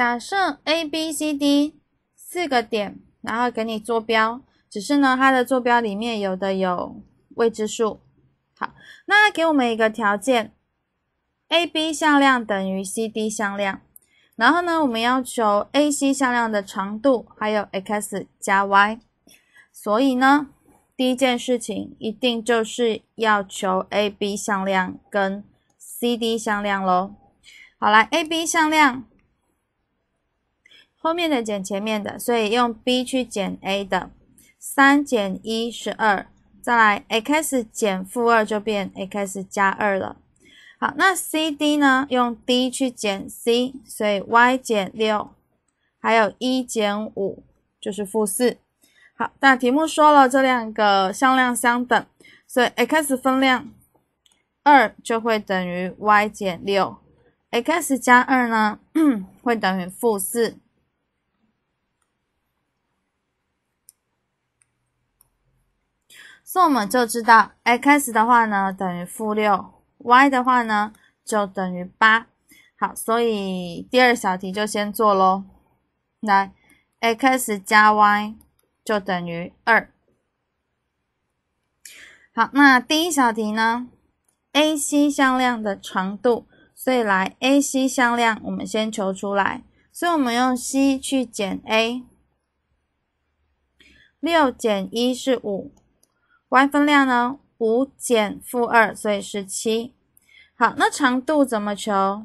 假设 A、B、C、D 四个点，然后给你坐标，只是呢它的坐标里面有的有未知数。好，那给我们一个条件：A、B 向量等于 C、D 向量。然后呢，我们要求 A、C 向量的长度，还有 x 加 y。所以呢，第一件事情一定就是要求 A、B 向量跟 C、D 向量喽。好，来 A、B 向量。后面的减前面的，所以用 b 去减 a 的三减一是二，再来 x 减负二就变 x 加二了。好，那 c d 呢？用 d 去减 c，所以 y 减六，还有一减五就是负四。好，那题目说了这两个向量相等，所以 x 分量二就会等于 y 减六，x 加二呢 会等于负四。所以我们就知道 x 的话呢等于负六，y 的话呢就等于八。好，所以第二小题就先做喽。来，x 加 y 就等于二。好，那第一小题呢，AC 向量的长度，所以来 AC 向量我们先求出来，所以我们用 C 去减 A，六减一是五。y 分量呢，五减负二，所以是七。好，那长度怎么求？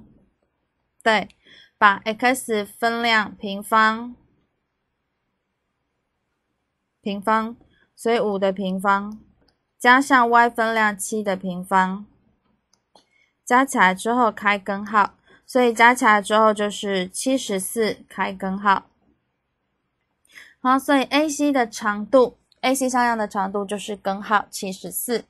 对，把 x 分量平方，平方，所以五的平方加上 y 分量七的平方，加起来之后开根号，所以加起来之后就是七十四开根号。好，所以 AC 的长度。AC 向量的长度就是根号七十四。